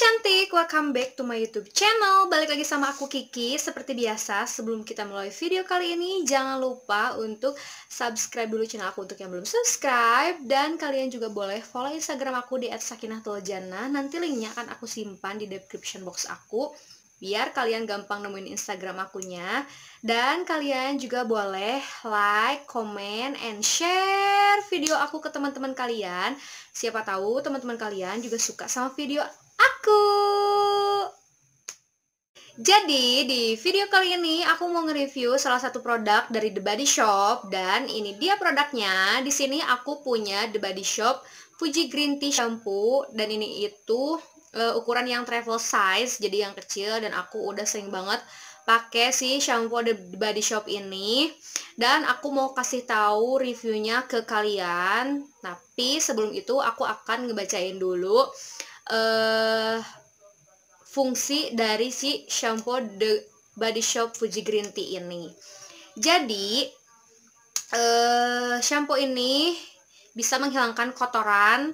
cantik, welcome back to my youtube channel Balik lagi sama aku Kiki Seperti biasa, sebelum kita mulai video kali ini Jangan lupa untuk subscribe dulu channel aku untuk yang belum subscribe Dan kalian juga boleh follow instagram aku di @sakinahtuljana Nanti linknya akan aku simpan di description box aku Biar kalian gampang nemuin instagram akunya Dan kalian juga boleh like, comment, and share video aku ke teman-teman kalian Siapa tahu teman-teman kalian juga suka sama video aku. Jadi di video kali ini aku mau nge-review salah satu produk dari The Body Shop dan ini dia produknya. Di sini aku punya The Body Shop Fuji Green Tea Shampoo dan ini itu uh, ukuran yang travel size jadi yang kecil dan aku udah sering banget pakai si shampoo The Body Shop ini dan aku mau kasih tahu reviewnya ke kalian. Tapi sebelum itu aku akan ngebacain dulu uh, fungsi dari si shampoo The Body Shop Fuji Green Tea ini. Jadi, uh, shampoo ini bisa menghilangkan kotoran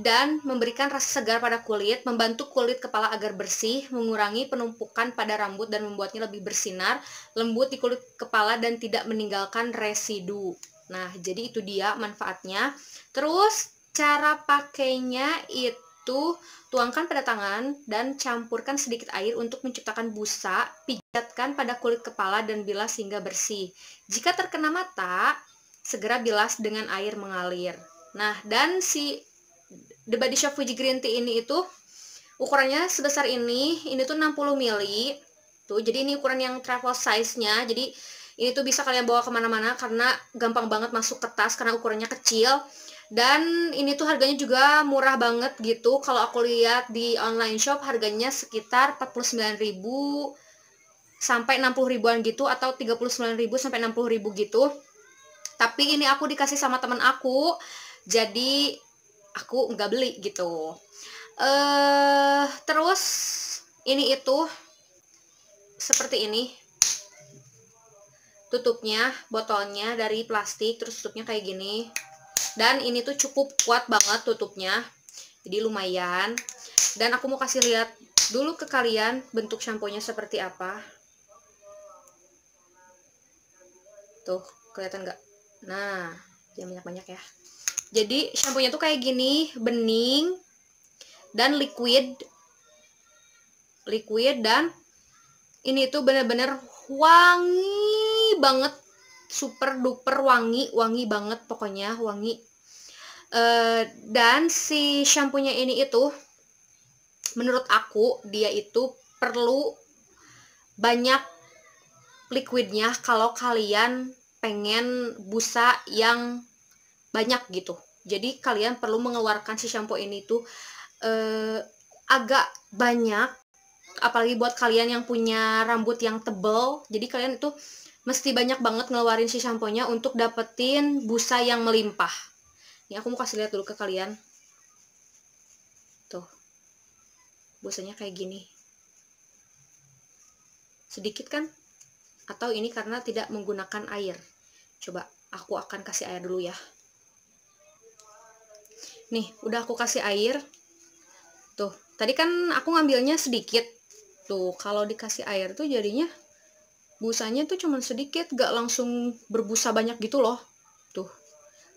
dan memberikan rasa segar pada kulit, membantu kulit kepala agar bersih, mengurangi penumpukan pada rambut dan membuatnya lebih bersinar, lembut di kulit kepala dan tidak meninggalkan residu. Nah, jadi itu dia manfaatnya. Terus cara pakainya itu itu tuangkan pada tangan dan campurkan sedikit air untuk menciptakan busa, pijatkan pada kulit kepala dan bilas hingga bersih. Jika terkena mata, segera bilas dengan air mengalir. Nah, dan si The Body Shop Fuji Green Tea ini itu ukurannya sebesar ini, ini tuh 60 ml. Tuh, jadi ini ukuran yang travel size-nya. Jadi ini tuh bisa kalian bawa kemana-mana karena gampang banget masuk ke tas karena ukurannya kecil dan ini tuh harganya juga murah banget gitu. Kalau aku lihat di online shop harganya sekitar 49.000 sampai 60 ribuan gitu atau 39.000 sampai 60 ribu gitu. Tapi ini aku dikasih sama teman aku. Jadi aku nggak beli gitu. Eh uh, terus ini itu seperti ini. Tutupnya botolnya dari plastik terus tutupnya kayak gini dan ini tuh cukup kuat banget tutupnya jadi lumayan dan aku mau kasih lihat dulu ke kalian bentuk shampoo-nya seperti apa tuh kelihatan nggak nah dia banyak-banyak ya jadi shampoo-nya tuh kayak gini bening dan liquid liquid dan ini tuh bener-bener wangi banget super duper wangi wangi banget pokoknya wangi Eh, dan si shampoo-nya ini itu menurut aku dia itu perlu banyak liquidnya kalau kalian pengen busa yang banyak gitu. Jadi kalian perlu mengeluarkan si shampoo ini tuh eh, agak banyak, apalagi buat kalian yang punya rambut yang tebel. Jadi kalian itu mesti banyak banget ngeluarin si shampoo-nya untuk dapetin busa yang melimpah ini ya, aku mau kasih lihat dulu ke kalian tuh busanya kayak gini sedikit kan atau ini karena tidak menggunakan air coba aku akan kasih air dulu ya nih udah aku kasih air tuh tadi kan aku ngambilnya sedikit tuh kalau dikasih air tuh jadinya busanya tuh cuman sedikit gak langsung berbusa banyak gitu loh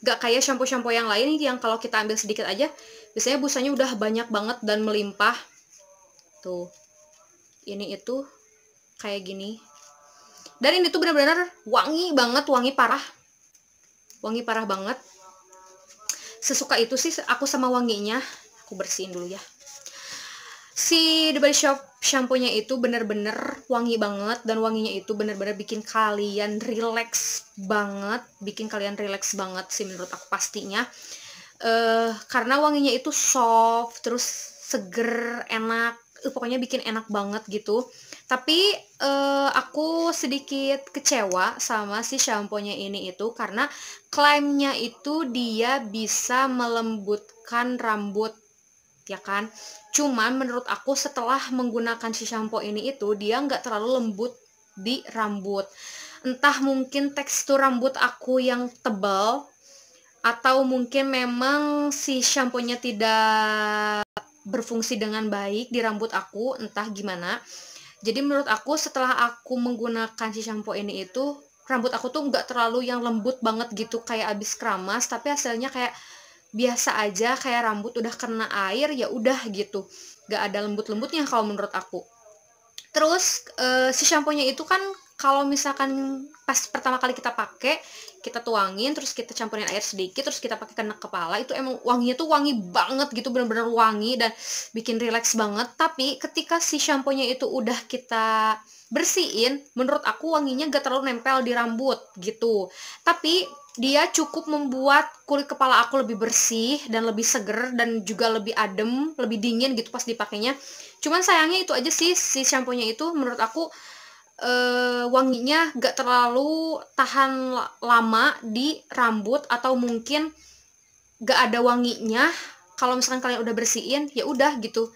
Gak kayak shampoo-shampoo yang lain yang kalau kita ambil sedikit aja, biasanya busanya udah banyak banget dan melimpah. Tuh. Ini itu kayak gini. Dan ini tuh benar-benar wangi banget, wangi parah. Wangi parah banget. Sesuka itu sih aku sama wanginya. Aku bersihin dulu ya si The Body Shop shampoo-nya itu bener-bener wangi banget dan wanginya itu bener-bener bikin kalian relax banget, bikin kalian relax banget sih menurut aku pastinya. Uh, karena wanginya itu soft, terus seger, enak, uh, pokoknya bikin enak banget gitu. Tapi uh, aku sedikit kecewa sama si shampoo-nya ini itu karena klaimnya itu dia bisa melembutkan rambut ya kan? Cuman menurut aku setelah menggunakan si shampoo ini itu dia nggak terlalu lembut di rambut. Entah mungkin tekstur rambut aku yang tebal atau mungkin memang si shampoo-nya tidak berfungsi dengan baik di rambut aku, entah gimana. Jadi menurut aku setelah aku menggunakan si shampoo ini itu rambut aku tuh nggak terlalu yang lembut banget gitu kayak abis keramas tapi hasilnya kayak biasa aja kayak rambut udah kena air ya udah gitu gak ada lembut-lembutnya kalau menurut aku terus uh, si shampoonya itu kan kalau misalkan pas pertama kali kita pakai kita tuangin terus kita campurin air sedikit terus kita pakai kena kepala itu emang wanginya tuh wangi banget gitu bener-bener wangi dan bikin rileks banget tapi ketika si shampoonya itu udah kita bersihin menurut aku wanginya gak terlalu nempel di rambut gitu tapi dia cukup membuat kulit kepala aku lebih bersih dan lebih seger dan juga lebih adem, lebih dingin gitu pas dipakainya. Cuman sayangnya itu aja sih si shampoo-nya itu menurut aku eh, wanginya gak terlalu tahan lama di rambut atau mungkin gak ada wanginya. Kalau misalkan kalian udah bersihin, ya udah gitu.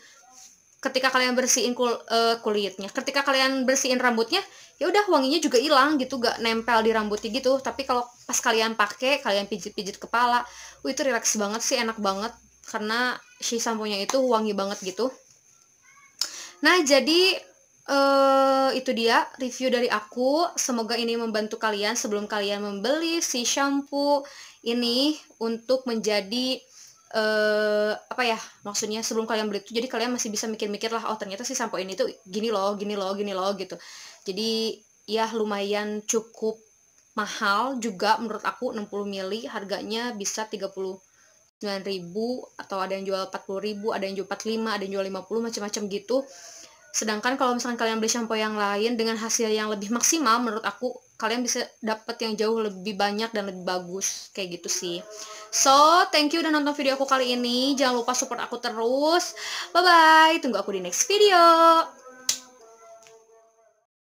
Ketika kalian bersihin kul eh, kulitnya, ketika kalian bersihin rambutnya, ya udah wanginya juga hilang gitu gak nempel di rambut gitu tapi kalau pas kalian pakai kalian pijit-pijit kepala wih itu relax banget sih enak banget karena si sampo itu wangi banget gitu nah jadi uh, itu dia review dari aku. Semoga ini membantu kalian sebelum kalian membeli si shampoo ini untuk menjadi uh, apa ya? Maksudnya sebelum kalian beli itu jadi kalian masih bisa mikir-mikir lah oh ternyata si sampo ini tuh gini loh, gini loh, gini loh gitu. Jadi ya lumayan cukup mahal juga menurut aku 60 mili harganya bisa 9000 atau ada yang jual 40.000, ada yang jual 45, ada yang jual 50 macam-macam gitu. Sedangkan kalau misalkan kalian beli shampoo yang lain dengan hasil yang lebih maksimal menurut aku kalian bisa dapat yang jauh lebih banyak dan lebih bagus kayak gitu sih. So, thank you udah nonton video aku kali ini. Jangan lupa support aku terus. Bye bye, tunggu aku di next video.